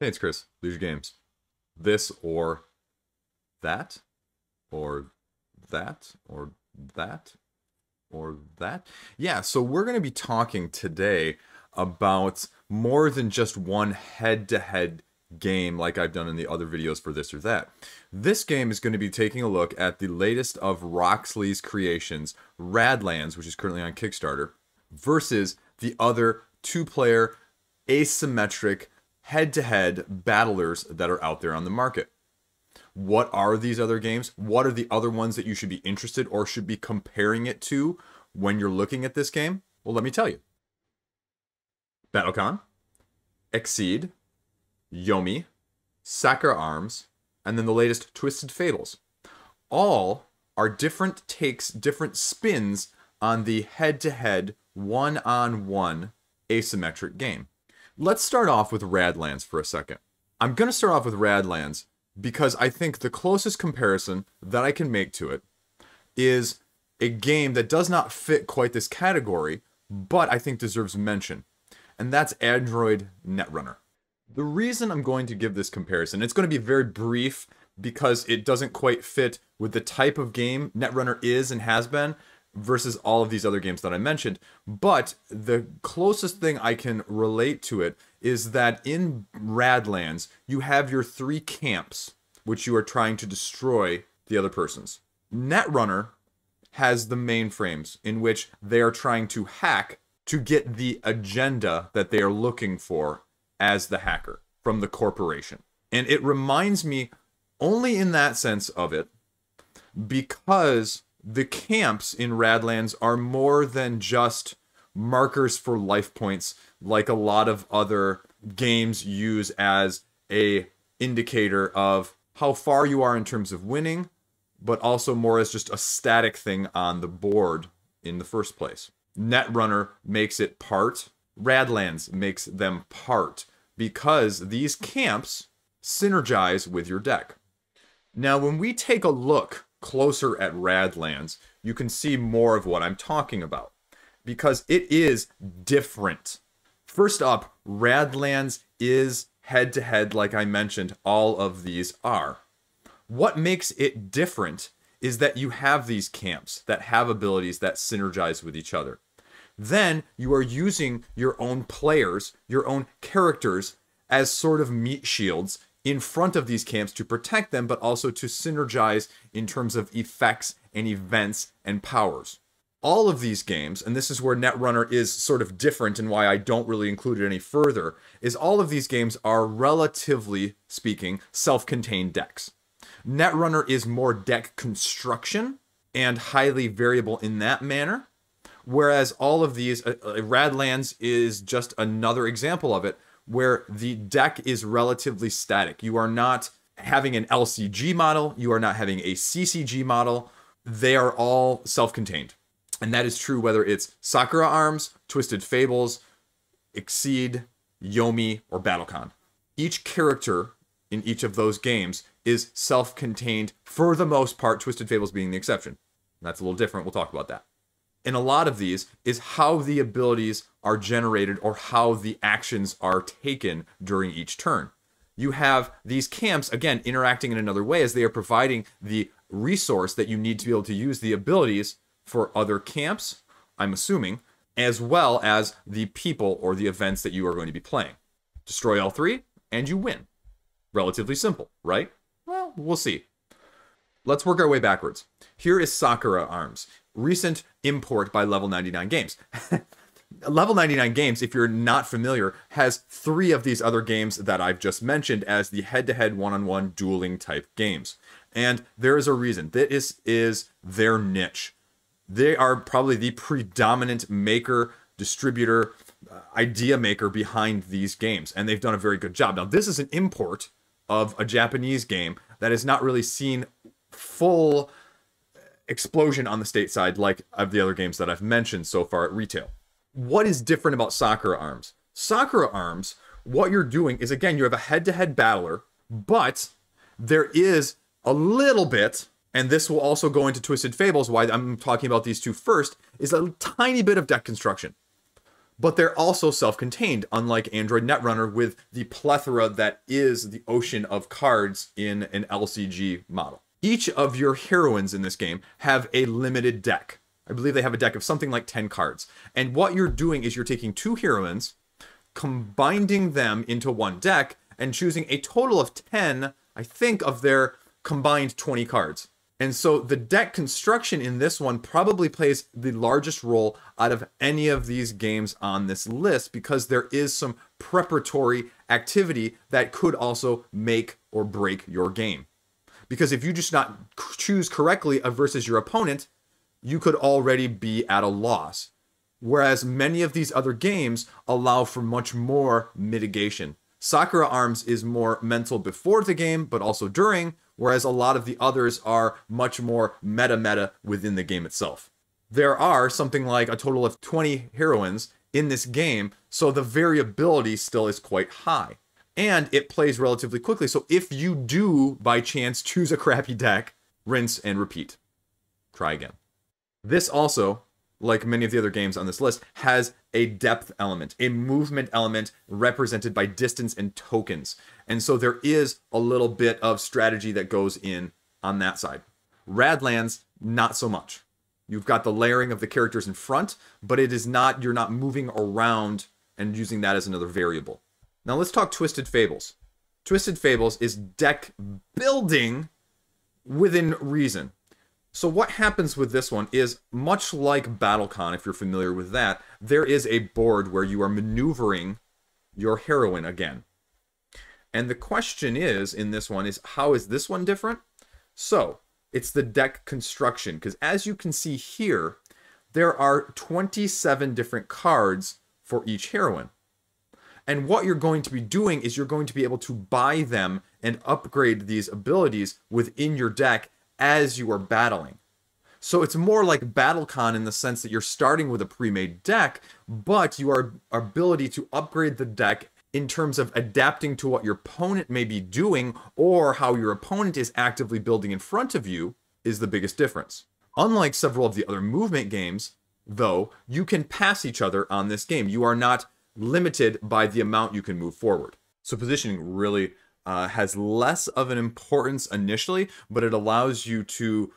Hey it's Chris. Leisure games. This or that or that or that or that. Yeah, so we're going to be talking today about more than just one head to head game like I've done in the other videos for this or that. This game is going to be taking a look at the latest of Roxley's creations, Radlands, which is currently on Kickstarter, versus the other two player asymmetric head to head battlers that are out there on the market. What are these other games? What are the other ones that you should be interested or should be comparing it to when you're looking at this game? Well, let me tell you Battlecon, Exceed, Yomi, Sakura Arms, and then the latest Twisted Fables. All are different takes, different spins on the head to head, one on one asymmetric game. Let's start off with Radlands for a second. I'm going to start off with Radlands because I think the closest comparison that I can make to it is a game that does not fit quite this category, but I think deserves mention, and that's Android Netrunner. The reason I'm going to give this comparison, it's going to be very brief because it doesn't quite fit with the type of game Netrunner is and has been, versus all of these other games that I mentioned. But the closest thing I can relate to it is that in Radlands, you have your three camps, which you are trying to destroy the other person's. Netrunner has the mainframes in which they are trying to hack to get the agenda that they are looking for as the hacker from the corporation. And it reminds me only in that sense of it because the camps in Radlands are more than just markers for life points, like a lot of other games use as a indicator of how far you are in terms of winning, but also more as just a static thing on the board in the first place. Netrunner makes it part, Radlands makes them part, because these camps synergize with your deck. Now, when we take a look closer at Radlands, you can see more of what I'm talking about because it is different. First up, Radlands is head to head, like I mentioned, all of these are. What makes it different is that you have these camps that have abilities that synergize with each other. Then you are using your own players, your own characters, as sort of meat shields in front of these camps to protect them, but also to synergize in terms of effects and events and powers. All of these games, and this is where Netrunner is sort of different and why I don't really include it any further, is all of these games are relatively speaking self contained decks. Netrunner is more deck construction and highly variable in that manner, whereas all of these, uh, uh Radlands is just another example of it, where the deck is relatively static. You are not having an LCG model, you are not having a CCG model. They are all self contained. And that is true whether it's Sakura Arms, Twisted Fables, Exceed, Yomi, or Battlecon. Each character in each of those games is self contained for the most part, Twisted Fables being the exception. That's a little different. We'll talk about that in a lot of these is how the abilities are generated or how the actions are taken during each turn. You have these camps, again, interacting in another way as they are providing the resource that you need to be able to use the abilities for other camps, I'm assuming, as well as the people or the events that you are going to be playing. Destroy all three, and you win. Relatively simple, right? Well, we'll see. Let's work our way backwards. Here is Sakura Arms recent import by Level 99 Games. Level 99 Games, if you're not familiar, has three of these other games that I've just mentioned as the head to head, one on one dueling type games. And there is a reason. This is their niche. They are probably the predominant maker, distributor, uh, idea maker behind these games. And they've done a very good job. Now, this is an import of a Japanese game that is not really seen full explosion on the stateside like of the other games that I've mentioned so far at retail. What is different about Sakura Arms? Sakura Arms, what you're doing is again, you have a head to head battler, but there is a little bit, and this will also go into Twisted Fables, why I'm talking about these two first, is a tiny bit of deck construction. But they're also self contained, unlike Android Netrunner with the plethora that is the ocean of cards in an LCG model. Each of your heroines in this game have a limited deck. I believe they have a deck of something like 10 cards. And what you're doing is you're taking two heroines, combining them into one deck, and choosing a total of 10, I think, of their combined 20 cards. And so the deck construction in this one probably plays the largest role out of any of these games on this list because there is some preparatory activity that could also make or break your game. Because if you just not choose correctly versus your opponent, you could already be at a loss. Whereas many of these other games allow for much more mitigation. Sakura Arms is more mental before the game, but also during, whereas a lot of the others are much more meta meta within the game itself. There are something like a total of 20 heroines in this game, so the variability still is quite high and it plays relatively quickly. So if you do by chance choose a crappy deck, rinse and repeat. Try again. This also, like many of the other games on this list, has a depth element, a movement element represented by distance and tokens. And so there is a little bit of strategy that goes in on that side. Radlands, not so much. You've got the layering of the characters in front, but it is not, you're not moving around and using that as another variable. Now let's talk Twisted Fables. Twisted Fables is deck building within reason. So what happens with this one is much like Battlecon, if you're familiar with that, there is a board where you are maneuvering your heroine again. And the question is in this one is how is this one different? So it's the deck construction because as you can see here, there are 27 different cards for each heroine. And what you're going to be doing is you're going to be able to buy them and upgrade these abilities within your deck as you are battling. So it's more like BattleCon in the sense that you're starting with a pre-made deck, but your ability to upgrade the deck in terms of adapting to what your opponent may be doing or how your opponent is actively building in front of you is the biggest difference. Unlike several of the other movement games, though, you can pass each other on this game. You are not limited by the amount you can move forward. So positioning really uh, has less of an importance initially, but it allows you to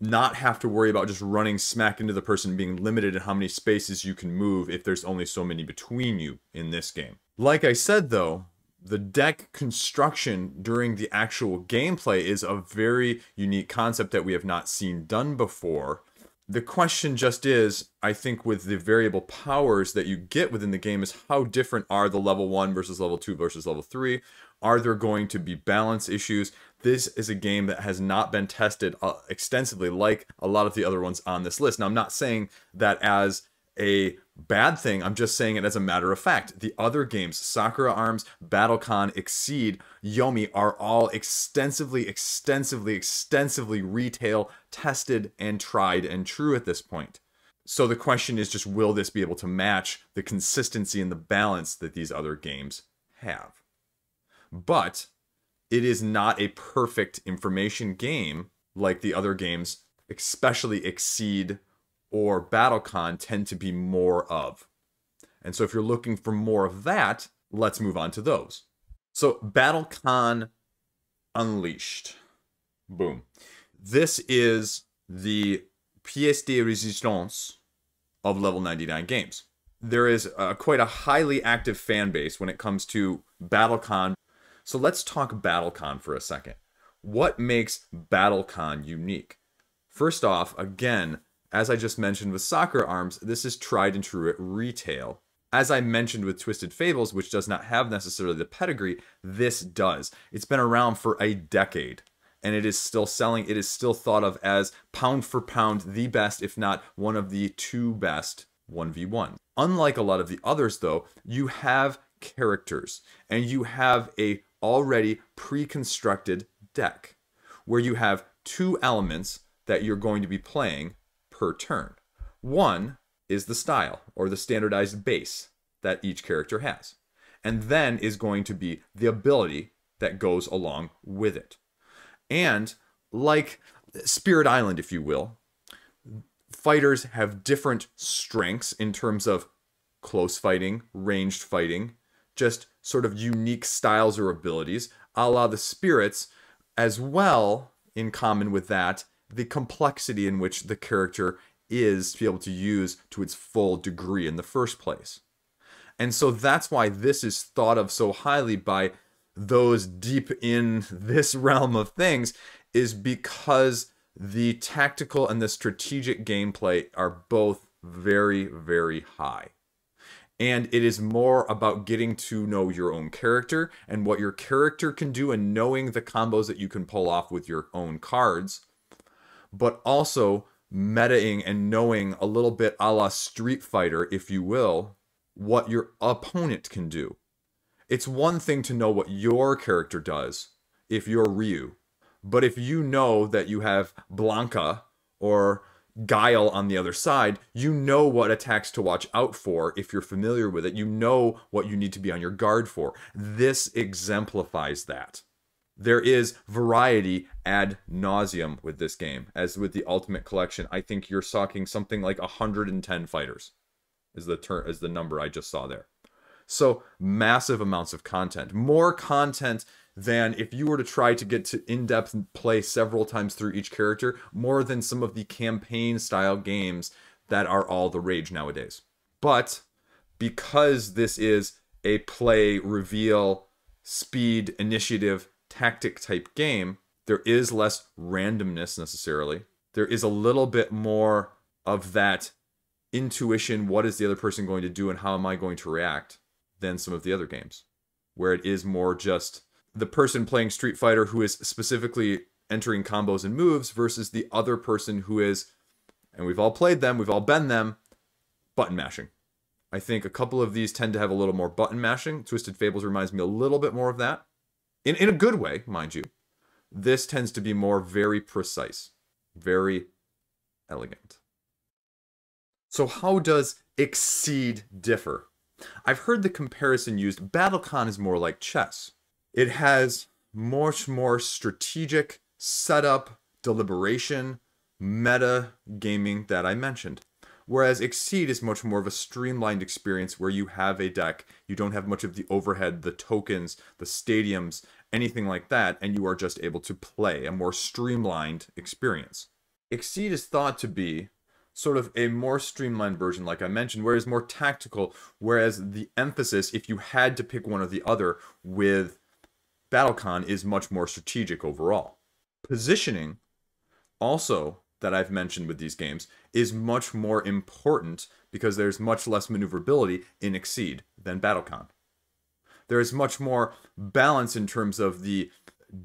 not have to worry about just running smack into the person being limited in how many spaces you can move if there's only so many between you in this game. Like I said though, the deck construction during the actual gameplay is a very unique concept that we have not seen done before the question just is i think with the variable powers that you get within the game is how different are the level 1 versus level 2 versus level 3 are there going to be balance issues this is a game that has not been tested uh, extensively like a lot of the other ones on this list now i'm not saying that as a bad thing. I'm just saying it as a matter of fact. The other games, Sakura Arms, Battlecon, Exceed, Yomi, are all extensively, extensively, extensively retail tested and tried and true at this point. So the question is just will this be able to match the consistency and the balance that these other games have? But it is not a perfect information game like the other games, especially Exceed or BattleCon tend to be more of. And so if you're looking for more of that, let's move on to those. So BattleCon Unleashed. Boom. This is the pièce de résistance of level 99 games. There is uh, quite a highly active fan base when it comes to BattleCon. So let's talk BattleCon for a second. What makes BattleCon unique? First off, again, as I just mentioned with Soccer Arms, this is tried and true at retail. As I mentioned with Twisted Fables, which does not have necessarily the pedigree, this does. It's been around for a decade and it is still selling. It is still thought of as pound for pound the best, if not one of the two best 1v1. Unlike a lot of the others, though, you have characters and you have a already pre-constructed deck where you have two elements that you're going to be playing per turn. One is the style or the standardized base that each character has. And then is going to be the ability that goes along with it. And like Spirit Island, if you will, fighters have different strengths in terms of close fighting, ranged fighting, just sort of unique styles or abilities, a la the spirits, as well, in common with that, the complexity in which the character is to be able to use to its full degree in the first place. And so that's why this is thought of so highly by those deep in this realm of things, is because the tactical and the strategic gameplay are both very, very high. And it is more about getting to know your own character and what your character can do and knowing the combos that you can pull off with your own cards but also metaing and knowing a little bit a la Street Fighter, if you will, what your opponent can do. It's one thing to know what your character does if you're Ryu, but if you know that you have Blanca or Guile on the other side, you know what attacks to watch out for if you're familiar with it. You know what you need to be on your guard for. This exemplifies that there is variety ad nauseum with this game. As with the Ultimate Collection, I think you're socking something like 110 fighters, is the term is the number I just saw there. So massive amounts of content, more content than if you were to try to get to in-depth play several times through each character, more than some of the campaign-style games that are all the rage nowadays. But because this is a play reveal speed initiative tactic type game, there is less randomness necessarily. There is a little bit more of that intuition what is the other person going to do and how am I going to react than some of the other games, where it is more just the person playing Street Fighter who is specifically entering combos and moves versus the other person who is, and we've all played them, we've all been them, button mashing. I think a couple of these tend to have a little more button mashing. Twisted Fables reminds me a little bit more of that in, in a good way, mind you, this tends to be more very precise, very elegant. So how does exceed differ? I've heard the comparison used, Battlecon is more like chess. It has much more strategic setup, deliberation, meta gaming that I mentioned. Whereas Exceed is much more of a streamlined experience where you have a deck, you don't have much of the overhead, the tokens, the stadiums, anything like that, and you are just able to play a more streamlined experience. Exceed is thought to be sort of a more streamlined version, like I mentioned, whereas more tactical, whereas the emphasis, if you had to pick one or the other with Battlecon, is much more strategic overall. Positioning, also that I've mentioned with these games, is much more important because there's much less maneuverability in Exceed than Battlecon there is much more balance in terms of the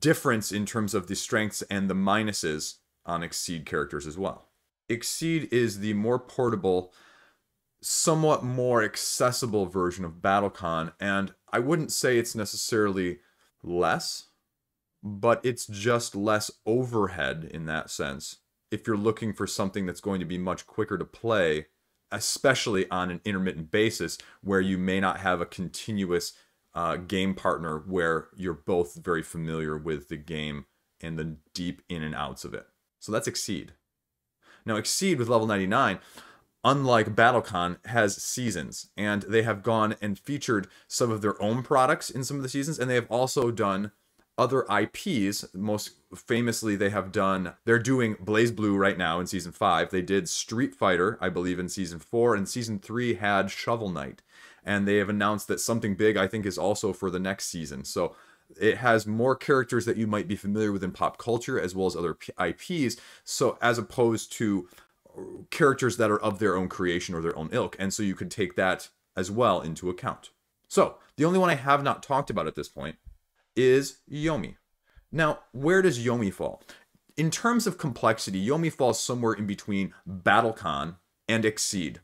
difference in terms of the strengths and the minuses on Exceed characters as well. Exceed is the more portable, somewhat more accessible version of Battlecon, and I wouldn't say it's necessarily less, but it's just less overhead in that sense. If you're looking for something that's going to be much quicker to play, especially on an intermittent basis where you may not have a continuous uh, game partner where you're both very familiar with the game and the deep in and outs of it. So that's Exceed. Now, Exceed with level 99, unlike Battlecon, has seasons, and they have gone and featured some of their own products in some of the seasons, and they have also done other IPs. Most famously, they have done, they're doing Blaze Blue right now in season five. They did Street Fighter, I believe, in season four, and season three had Shovel Knight and they have announced that something big I think is also for the next season. So it has more characters that you might be familiar with in pop culture as well as other IPs. So as opposed to characters that are of their own creation or their own ilk, and so you could take that as well into account. So the only one I have not talked about at this point is Yomi. Now, where does Yomi fall? In terms of complexity, Yomi falls somewhere in between Battlecon and Exceed.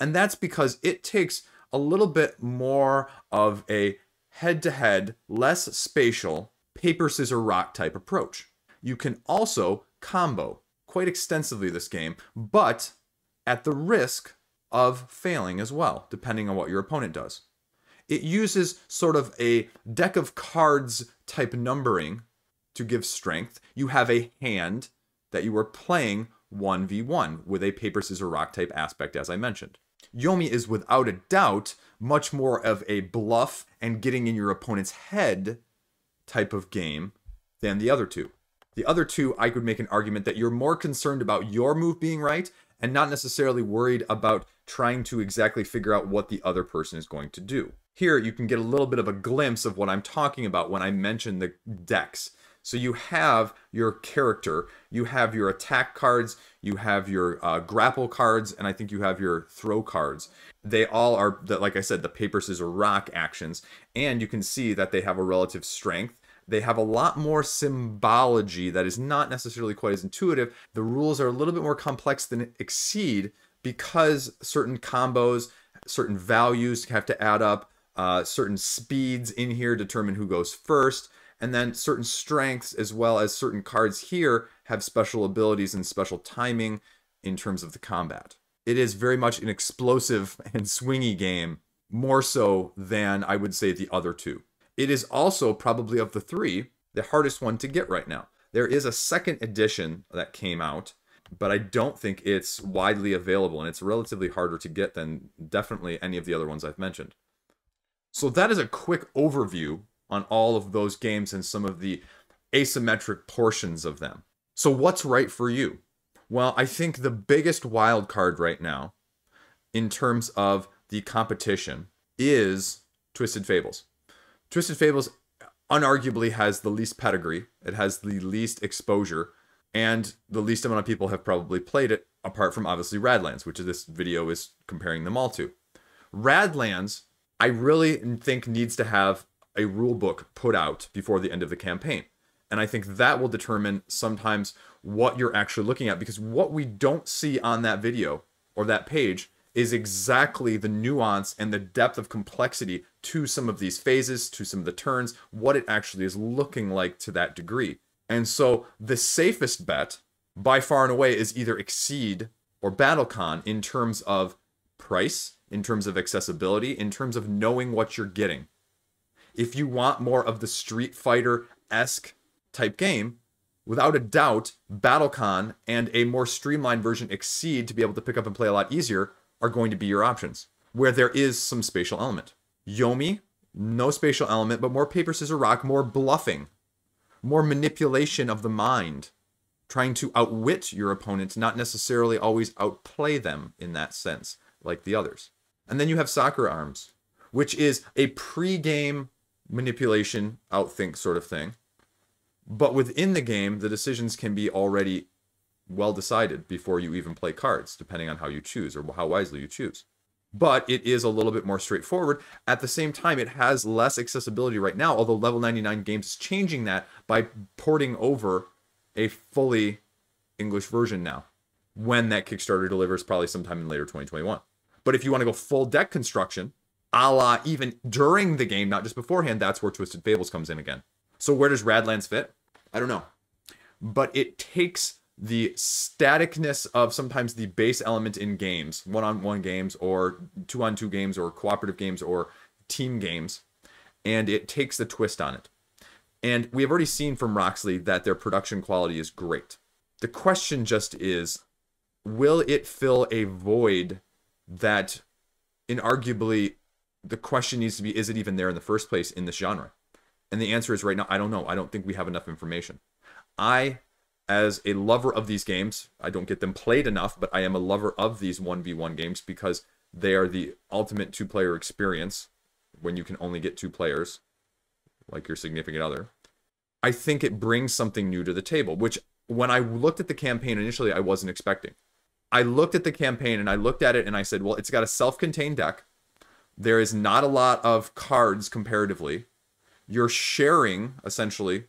And that's because it takes a little bit more of a head to head, less spatial, paper, scissor, rock type approach. You can also combo quite extensively this game, but at the risk of failing as well, depending on what your opponent does. It uses sort of a deck of cards type numbering to give strength. You have a hand that you are playing 1v1 with a paper, scissor, rock type aspect, as I mentioned. Yomi is without a doubt much more of a bluff and getting in your opponent's head type of game than the other two. The other two, I could make an argument that you're more concerned about your move being right and not necessarily worried about trying to exactly figure out what the other person is going to do. Here, you can get a little bit of a glimpse of what I'm talking about when I mention the decks so you have your character, you have your attack cards, you have your uh, grapple cards, and I think you have your throw cards. They all are, like I said, the paper, scissors, rock actions, and you can see that they have a relative strength. They have a lot more symbology that is not necessarily quite as intuitive. The rules are a little bit more complex than Exceed because certain combos, certain values have to add up, uh, certain speeds in here determine who goes first and then certain strengths as well as certain cards here have special abilities and special timing in terms of the combat. It is very much an explosive and swingy game, more so than I would say the other two. It is also probably of the three, the hardest one to get right now. There is a second edition that came out, but I don't think it's widely available and it's relatively harder to get than definitely any of the other ones I've mentioned. So that is a quick overview on all of those games and some of the asymmetric portions of them. So what's right for you? Well, I think the biggest wild card right now in terms of the competition is Twisted Fables. Twisted Fables unarguably has the least pedigree, it has the least exposure, and the least amount of people have probably played it, apart from obviously Radlands, which this video is comparing them all to. Radlands, I really think needs to have a rule book put out before the end of the campaign. And I think that will determine sometimes what you're actually looking at because what we don't see on that video or that page is exactly the nuance and the depth of complexity to some of these phases, to some of the turns, what it actually is looking like to that degree. And so the safest bet by far and away is either Exceed or Battlecon in terms of price, in terms of accessibility, in terms of knowing what you're getting if you want more of the Street Fighter esque type game, without a doubt, Battlecon and a more streamlined version Exceed to be able to pick up and play a lot easier are going to be your options, where there is some spatial element. Yomi, no spatial element, but more paper, scissors, rock, more bluffing, more manipulation of the mind, trying to outwit your opponent, not necessarily always outplay them in that sense, like the others. And then you have soccer arms, which is a pre game manipulation, outthink sort of thing. But within the game, the decisions can be already well decided before you even play cards, depending on how you choose or how wisely you choose. But it is a little bit more straightforward. At the same time, it has less accessibility right now, although Level 99 Games is changing that by porting over a fully English version now, when that Kickstarter delivers, probably sometime in later 2021. But if you want to go full deck construction, a la even during the game, not just beforehand, that's where Twisted Fables comes in again. So where does Radlands fit? I don't know. But it takes the staticness of sometimes the base element in games, one-on-one games or two-on-two games or cooperative games or team games, and it takes the twist on it. And we have already seen from Roxley that their production quality is great. The question just is, will it fill a void that inarguably the question needs to be is it even there in the first place in this genre? And the answer is right now, I don't know. I don't think we have enough information. I, as a lover of these games, I don't get them played enough, but I am a lover of these 1v1 games because they are the ultimate two player experience when you can only get two players, like your significant other. I think it brings something new to the table, which when I looked at the campaign initially, I wasn't expecting. I looked at the campaign and I looked at it and I said, well, it's got a self contained deck there is not a lot of cards comparatively. You're sharing essentially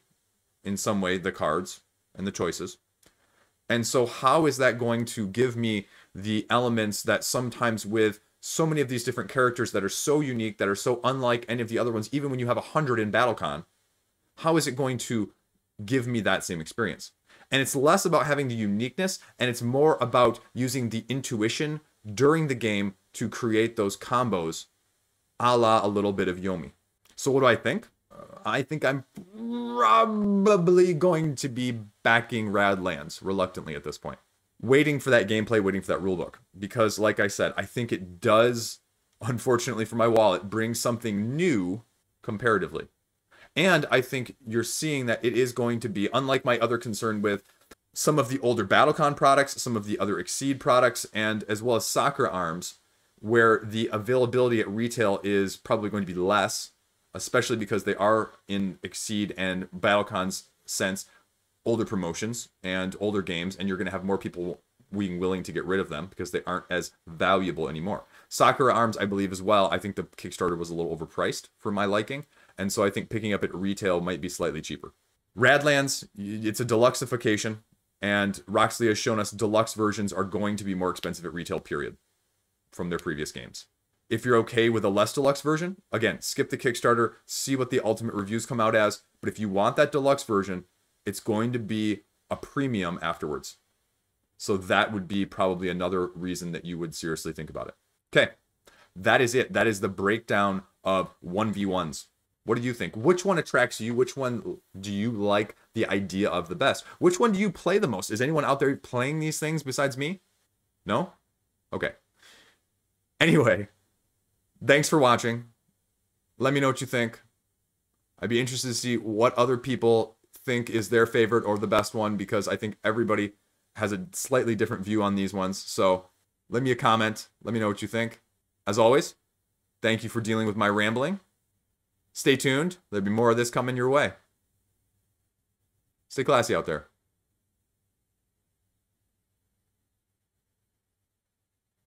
in some way the cards and the choices. And so how is that going to give me the elements that sometimes with so many of these different characters that are so unique, that are so unlike any of the other ones, even when you have 100 in BattleCon, how is it going to give me that same experience? And it's less about having the uniqueness and it's more about using the intuition during the game to create those combos a la a little bit of Yomi. So what do I think? Uh, I think I'm probably going to be backing Radlands reluctantly at this point. Waiting for that gameplay, waiting for that rulebook. Because like I said, I think it does, unfortunately for my wallet, bring something new comparatively. And I think you're seeing that it is going to be, unlike my other concern with some of the older Battlecon products, some of the other Exceed products, and as well as Soccer Arms, where the availability at retail is probably going to be less, especially because they are in Exceed and Battlecon's sense older promotions and older games, and you're going to have more people being willing to get rid of them because they aren't as valuable anymore. Sakura Arms, I believe, as well. I think the Kickstarter was a little overpriced for my liking, and so I think picking up at retail might be slightly cheaper. Radlands, it's a deluxeification, and Roxley has shown us deluxe versions are going to be more expensive at retail, period from their previous games. If you're okay with a less deluxe version, again, skip the Kickstarter, see what the ultimate reviews come out as. But if you want that deluxe version, it's going to be a premium afterwards. So that would be probably another reason that you would seriously think about it. Okay, that is it. That is the breakdown of 1v1s. What do you think? Which one attracts you? Which one do you like the idea of the best? Which one do you play the most? Is anyone out there playing these things besides me? No? Okay. Anyway, thanks for watching. Let me know what you think. I'd be interested to see what other people think is their favorite or the best one because I think everybody has a slightly different view on these ones. So leave me a comment. Let me know what you think. As always, thank you for dealing with my rambling. Stay tuned. There'll be more of this coming your way. Stay classy out there.